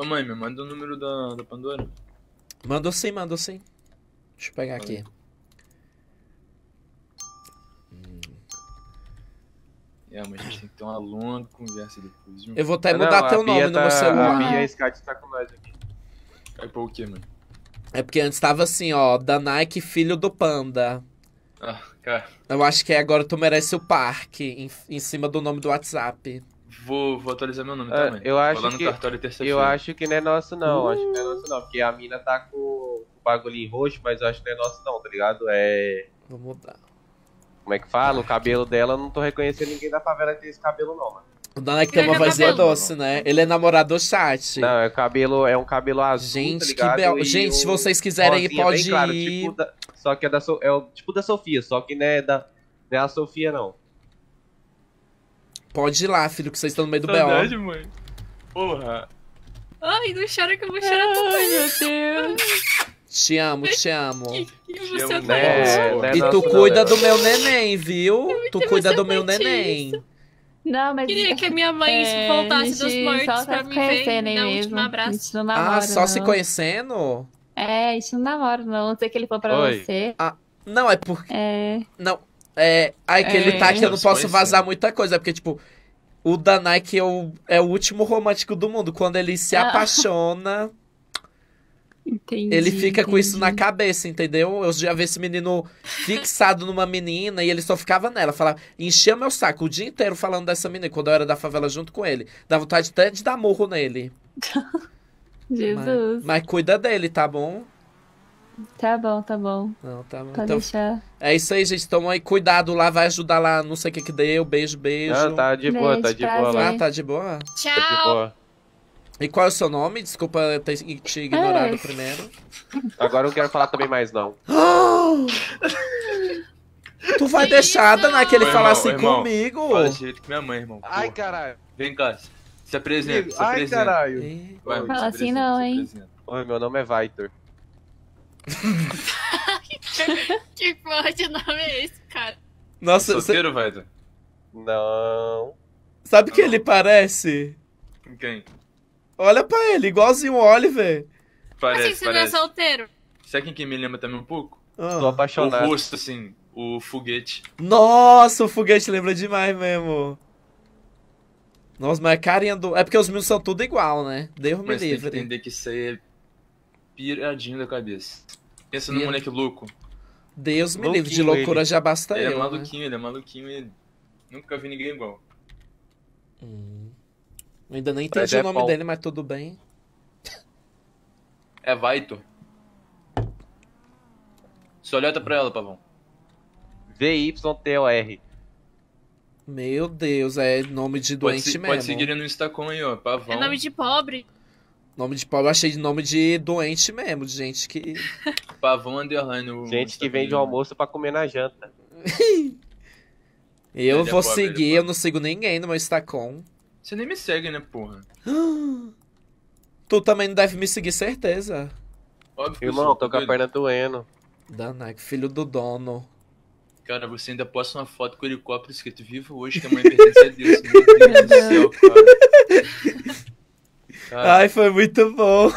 Ô mãe, me manda o número da, da Pandora. Mandou sim, mandou sim. Deixa eu pegar aqui. Hum. É, mas a gente tem que ter uma longa conversa depois. Eu vou até ah, mudar não, teu nome tá, no meu celular. A Bia Scat tá com nós aqui. Vai por quê, mãe? É porque antes tava assim, ó, da Nike, filho do Panda. Ah, cara. Eu acho que agora tu merece o parque em, em cima do nome do WhatsApp. Vou, vou atualizar meu nome, é, tá, mãe? Eu acho que, eu acho que não é nosso não, uh. acho que não é nosso não, porque a mina tá com o bagulho em roxo, mas eu acho que não é nosso não, tá ligado? É... Vou mudar. Como é que fala? O cabelo dela, eu não tô reconhecendo ninguém da favela que tem esse cabelo não, mano. O Dalek é tem uma é vozinha doce, né? Ele é namorado do chat. Não, é, cabelo, é um cabelo azul, tá Gente, tá que belo. Gente, se vocês quiserem ir, pode ir. Claro, tipo da, só que é, da, so é o, tipo da Sofia, só que não é, da, não é a Sofia, não. Pode ir lá, filho, que vocês estão no meio do Saudade, BO. mãe. Porra. Ai, não chora que eu vou chorar Ai, meu Deus. Te amo, te amo. E você te né, né, E tu cuida do meu neném, viu? Tu cuida do meu neném. Não, mas... Queria que a minha mãe é, voltasse dos mortos pra me ver e dar um último abraço. Ah, namora, ah, só não. se conhecendo? É, isso não namora, não. Não sei que ele falou pra Oi. você. Ah, não, é porque... É... Não, é, aquele que é, ele tá que eu não posso é. vazar muita coisa, porque, tipo, o Danai que é o, é o último romântico do mundo. Quando ele se ah. apaixona. Entendi, ele fica entendi. com isso na cabeça, entendeu? Eu já vi esse menino fixado numa menina e ele só ficava nela. Falava, enchia meu saco o dia inteiro falando dessa menina. Quando eu era da favela junto com ele. Dá vontade até de dar murro nele. Jesus. Mas, mas cuida dele, tá bom? Tá bom, tá bom. Não, tá bom. Pode então, deixar. É isso aí, gente. Então aí, cuidado lá, vai ajudar lá, não sei o que que deu. Beijo, beijo. Ah, tá de beijo, boa, tá de prazer. boa lá. Ah, tá de boa? Tchau. Tá de boa. E qual é o seu nome? Desculpa eu ter te ignorado é. primeiro. Agora eu não quero falar também mais, não. tu vai que deixar, Daná, que ele Oi, assim falasse irmão, comigo. Fala jeito com minha mãe, irmão. Porra. Ai, caralho. Vem cá. Se apresenta, se apresenta. Ai, caralho. Vai, Fala assim não, hein. Oi, meu nome é Vitor. que porra de nome é esse, cara? Nossa, é Solteiro, você... velho? Não. Sabe o que ele parece? Quem? Olha pra ele, igualzinho o Oliver. Parece, assim, você parece. não é solteiro. Sabe quem que me lembra também um pouco? Ah. Tô apaixonado. O rosto, assim, o foguete. Nossa, o foguete lembra demais mesmo. Nossa, mas é carinha do... É porque os meus são tudo igual, né? Deus me mas livre. tem que entender que isso aí é piradinho da cabeça. Pensa no moleque louco. Deus me livre, de loucura ele. já basta ele. Ele é né? maluquinho, né? ele é maluquinho e nunca vi ninguém igual. Hum. Ainda nem entendi é o nome dele, mas tudo bem. É Vaito. Só olha pra ela, Pavão. V-Y-T-O-R. Meu Deus, é nome de doente pode se, mesmo. Pode seguir no Instagram aí, ó, Pavão. É nome de pobre. Nome de pau eu achei nome de doente mesmo, de gente que. Pavão underline. Gente que vende o almoço pra comer na janta. eu é vou é seguir, eu não sigo ninguém no meu Instacom. Você nem me segue, né, porra? tu também não deve me seguir, certeza. Óbvio que Irmão, tô com a perna doendo. Danac, filho do dono. Cara, você ainda posta uma foto com o helicóptero escrito vivo hoje, que a uma pertence a Deus. Meu Deus do céu, cara. Ah. Ai, foi muito bom.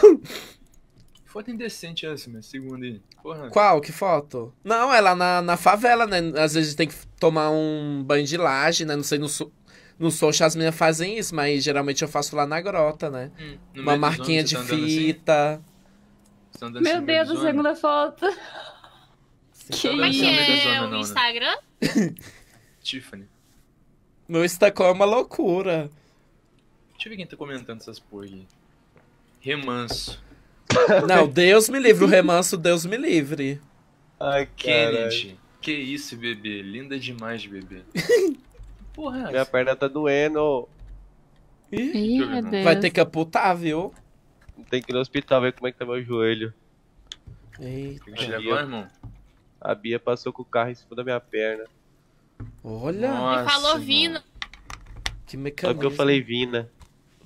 Foto indecente essa, minha segunda aí. Porra. Qual? Que foto? Não, é lá na, na favela, né? Às vezes tem que tomar um banho de laje, né? Não sei, no, sou no Socha as meninas fazem isso, mas geralmente eu faço lá na grota, né? Hum, Uma marquinha zona, tá de assim? tá fita. Assim? Meu assim, Deus, a segunda foto. quem Como é que assim é né? o Instagram? Tiffany. Meu Instagram é uma loucura. Deixa eu ver quem tá comentando essas porra aí. Remanso. Não, Deus me livre, o remanso, Deus me livre. Ai, Kennedy. Carai. Que isso, bebê. Linda demais, bebê. porra, Minha perna tá doendo. Ih, meu Deus. Vai ter que aputar, viu? Tem que ir no hospital ver como é que tá meu joelho. Eita. Tem agora, irmão? A Bia passou com o carro em cima da minha perna. Olha! Nossa, Me falou Vina. Que mecanismo. Só que eu falei Vina.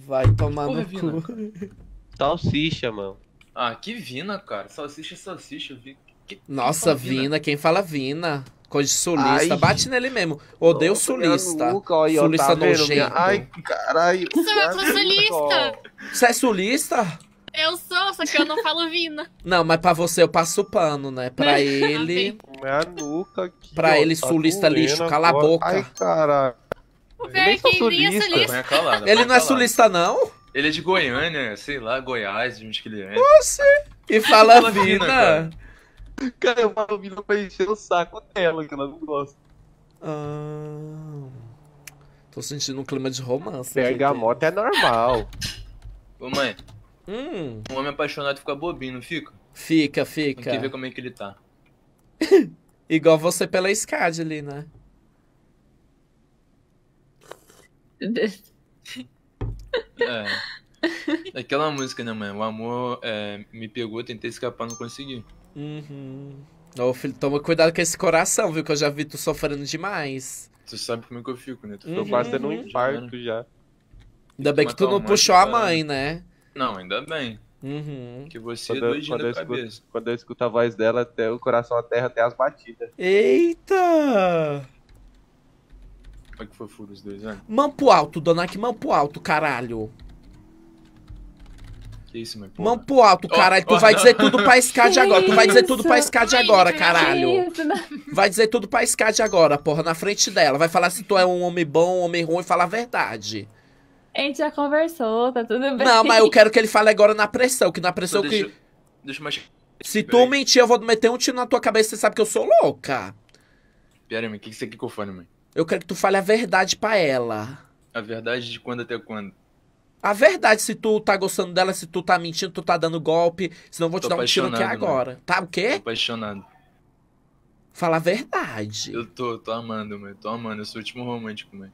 Vai tomar Porra, no Vina. cu. Salsicha, mano. Ah, que Vina, cara. Salsicha, é salsicha. Vi... Que... Nossa, Vina? Vina, quem fala Vina? Coisa de sulista, Ai. bate nele mesmo. Odeio sulista. olha, sulista tá nojento. Minha... Ai, caralho. É sou, eu sou sulista. Você é sulista? Eu sou, só que eu não falo Vina. Não, mas pra você eu passo pano, né? Pra ah, ele. Minha nuca aqui. Pra ó, ele, tá sulista lixo, cala a boca. Ai, caralho. Ele nem sulista. Né? Calada, ele não é sulista, não? Ele é de Goiânia, sei lá, Goiás, de onde que ele é. Nossa! E fala, fala Vina. Cara. eu falo Vina pra encher o saco dela, que ela não gosta. Ah, tô sentindo um clima de romance. Pergamota é normal. Ô mãe, hum. um homem apaixonado fica bobinho, não fica? Fica, fica. Tem que ver como é que ele tá. Igual você pela SCAD ali, né? É. Aquela música, né, mano? O amor é, me pegou, tentei escapar, não consegui. Uhum. Ô, filho, toma cuidado com esse coração, viu? Que eu já vi tu sofrendo demais. Tu sabe como é que eu fico, né? Tu ficou quase tendo um infarto já. Ainda bem que tu não puxou a mãe, né? Não, ainda bem. Uhum. Que você quando, é doidinho quando, eu escuto, quando eu escuto a voz dela, até o coração aterra até as batidas. Eita! Como é que foi furo os dois, né? Mampo alto, Donak, que pro alto, caralho. Que isso, meu porra? alto, caralho. Oh, tu vai não. dizer tudo pra SCAD agora. Isso? Tu vai dizer tudo pra SCAD agora, caralho. Isso, né? vai dizer tudo pra SCAD agora, porra, na frente dela. Vai falar se tu é um homem bom, um homem ruim, fala a verdade. A gente já conversou, tá tudo bem. Não, mas eu quero que ele fale agora na pressão, que na pressão então, que. Deixa, deixa mais... Se tu mentir, eu vou meter um tiro na tua cabeça, você sabe que eu sou louca. Pera, mãe, o que, que você quer que eu fale, mãe? Eu quero que tu fale a verdade para ela. A verdade de quando até quando? A verdade, se tu tá gostando dela, se tu tá mentindo, tu tá dando golpe, senão eu vou Tô te dar um tiro aqui né? agora. Mano. Tá o quê? Tô apaixonado. Fala a verdade. Eu tô, tô amando, mãe. Tô amando. Eu sou o último romântico, mãe.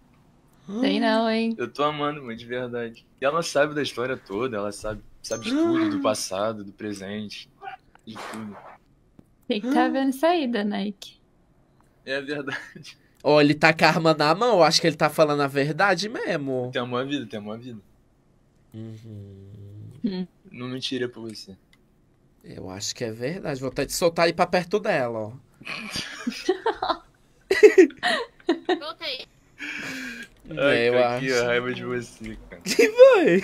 Tem hum. não, hein? Eu tô amando, mãe, de verdade. E ela sabe da história toda, ela sabe, sabe de tudo, do ah. passado, do presente, de tudo. Tem que tá ah. vendo saída, Nike. É verdade. Ou ele tá com a arma na mão, acho que ele tá falando a verdade mesmo. Tem uma vida, tem uma vida. Uhum. Hum. Não mentiria pra você. Eu acho que é verdade. Vou até te soltar aí pra perto dela, ó. Voltei. Ai, é, eu acho. Que raiva de você, cara. Que foi?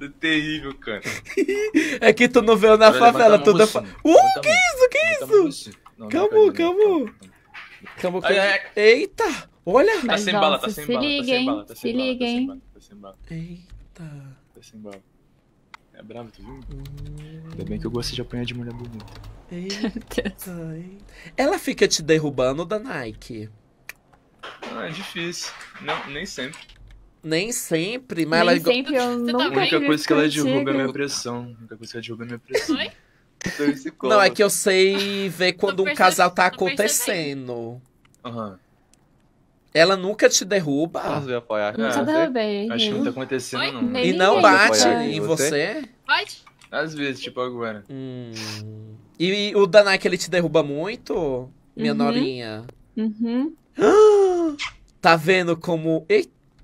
é terrível, cara. É que tu não veio na favela, toda. fa... Uh, que isso, que isso? É calma, calma. Eita! Olha! Tá sem, bala, tá sem, bala, tá, tá sem bala, tá sem se bala, tá sem bala, Eita! Tá sem bala. É bravo, tu viu? Hum. Ainda bem que eu gosto de apanhar de mulher bonita. Eita, Ela fica te derrubando da Nike. Ah, é difícil. Não, nem sempre. Nem sempre, mas nem ela... É sempre, eu a única coisa que ela derruba é minha pressão. A única coisa que ela derruba é minha pressão. Oi? Não, é que eu sei ver quando um casal tá acontecendo. Ela nunca te derruba. Posso me apoiar? Nunca ah, derrubei. Acho que não tá acontecendo, Oi, não. E não bate em você? Pode. Às vezes, tipo agora. Hum. E o que ele te derruba muito, minha uhum. norinha? Uhum. Tá vendo como...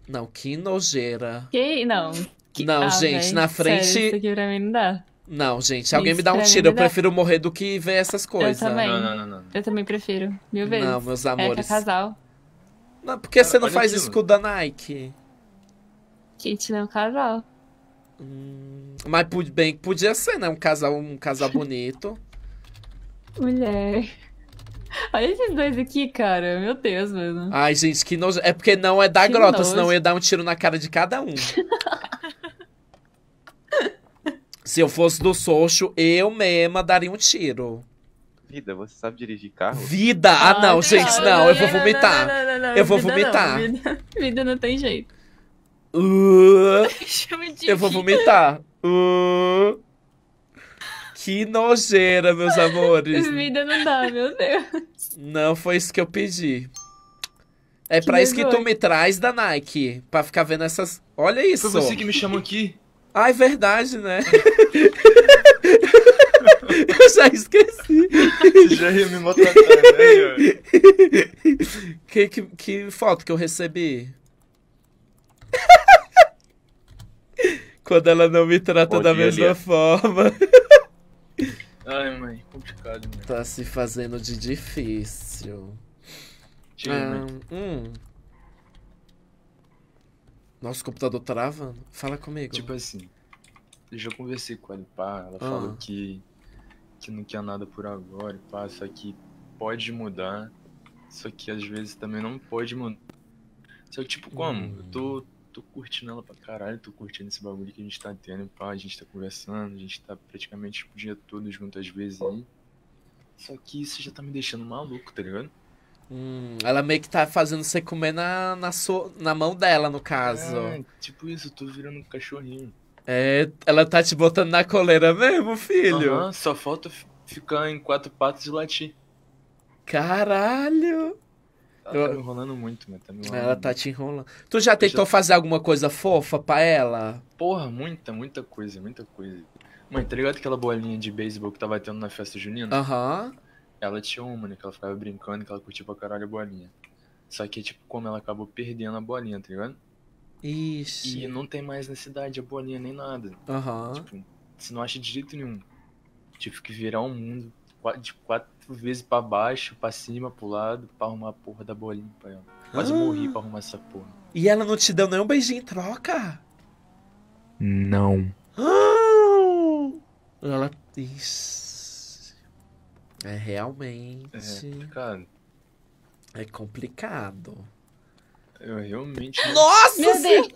Não, que nojeira. Que? Não. Que... Não, ah, gente, véi, na frente... Sério, isso aqui pra mim não dá. Não, gente, se alguém me dá um tiro, eu prefiro morrer do que ver essas coisas. Eu também. Não, não, não, não. Eu também prefiro. Mil vezes. Não, meus É, amores. que é casal. Não, por que você não faz faz com escudo da Nike? Kate não é um casal. Hum, mas bem, podia ser, né? Um casal, um casal bonito. Mulher. Olha esses dois aqui, cara. Meu Deus, mano. Ai, gente, que nojo. É porque não é da Que grota, nojo. senão eu ia dar um tiro na cara de cada um. Se eu fosse do Socho, eu mesma daria um tiro. Vida, você sabe dirigir carro? Vida! Ah, não, ah, gente, não, não, eu vou vomitar. Não, não, eu vou vida vomitar. Vida, vida, não tem jeito. Uh, eu vou vomitar. Uh, que nojeira, meus amores. Vida não dá, meu Deus. Não foi isso que eu pedi. É que pra isso que tu me traz da Nike. Pra ficar vendo essas. Olha isso. Foi você que me chamou aqui. Ah, é verdade, né? eu já esqueci. Você já ia me maltratar, né, Que, que, que foto que eu recebi? Quando ela não me trata Bom da dia, mesma Lia. forma. Ai, mãe, complicado, mãe. Tá se fazendo de difícil. Tinha, ah, mãe. Hum. Nosso computador trava? Fala comigo. Tipo assim, eu já conversei com ela, pá, ela ah. falou que, que não quer nada por agora, pá, só que pode mudar, só que às vezes também não pode mudar. Só que, tipo, como? Hum. Eu tô, hum. tô curtindo ela pra caralho, tô curtindo esse bagulho que a gente tá tendo, pá, a gente tá conversando, a gente tá praticamente tipo, o dia todo junto às vezes aí. Só que isso já tá me deixando maluco, tá ligado? Hum, ela meio que tá fazendo você comer na, na, so, na mão dela, no caso. É, tipo isso, tô virando um cachorrinho. É, ela tá te botando na coleira mesmo, filho. só falta ficar em quatro patas e latir. Caralho! Ela tá me enrolando muito, mas Tá me enrolando ela tá te enrolando. Tu já tentou já... fazer alguma coisa fofa pra ela? Porra, muita, muita coisa, muita coisa. Mãe, tá ligado aquela bolinha de beisebol que tava tendo na festa junina? Aham. Uhum. Ela tinha uma, né? Que ela ficava brincando, que ela curtia pra caralho a bolinha. Só que, tipo, como ela acabou perdendo a bolinha, tá ligado? Isso. E não tem mais na cidade a bolinha nem nada. Aham. Uhum. Tipo, você não acha de jeito nenhum. Tive que virar um mundo de quatro vezes para baixo, para cima, pro lado, pra arrumar a porra da bolinha pra ela. Quase ah. morri pra arrumar essa porra. E ela não te deu um beijinho em troca? Não. Ah. Ela. Isso. É realmente. É complicado. É complicado. Eu realmente. Nossa! Meu Deus!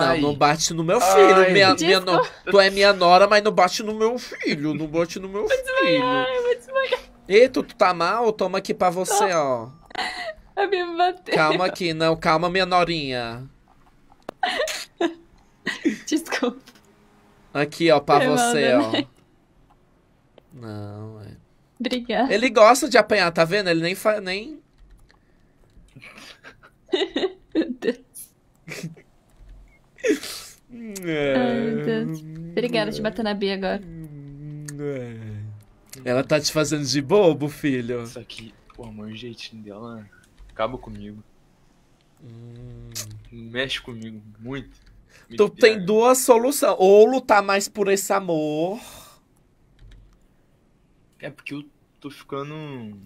Não, não bate no meu filho. Minha, minha no... Tu é minha nora, mas não bate no meu filho. Não bate no meu filho. Desmaiar, eu vou desmaiar. Eita, tu tá mal? Toma aqui pra você, Tô. ó. A me bateu. Calma aqui, não. Calma, minha norinha. Desculpa. Aqui, ó, pra eu você, né? ó. Não, Obrigada. Ele gosta de apanhar, tá vendo? Ele nem. faz nem... Meu Deus. É. Ai, meu Deus. Obrigada de bater na Bia agora. É. Ela tá te fazendo de bobo, filho. Isso aqui, o amor e o jeitinho dela acaba comigo. Hum. Mexe comigo muito. Me tu tem duas soluções. Ou lutar mais por esse amor é porque eu tô ficando.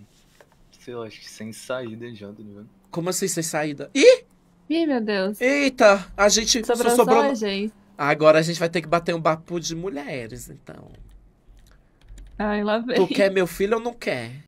Sei lá, acho que sem saída já, tá ligado? Como assim sem saída? Ih! Ih, meu Deus. Eita, a gente sobrou, só sobrou... Só a gente. Agora a gente vai ter que bater um papo de mulheres, então. Ai, lá vem. Tu quer meu filho ou não quer?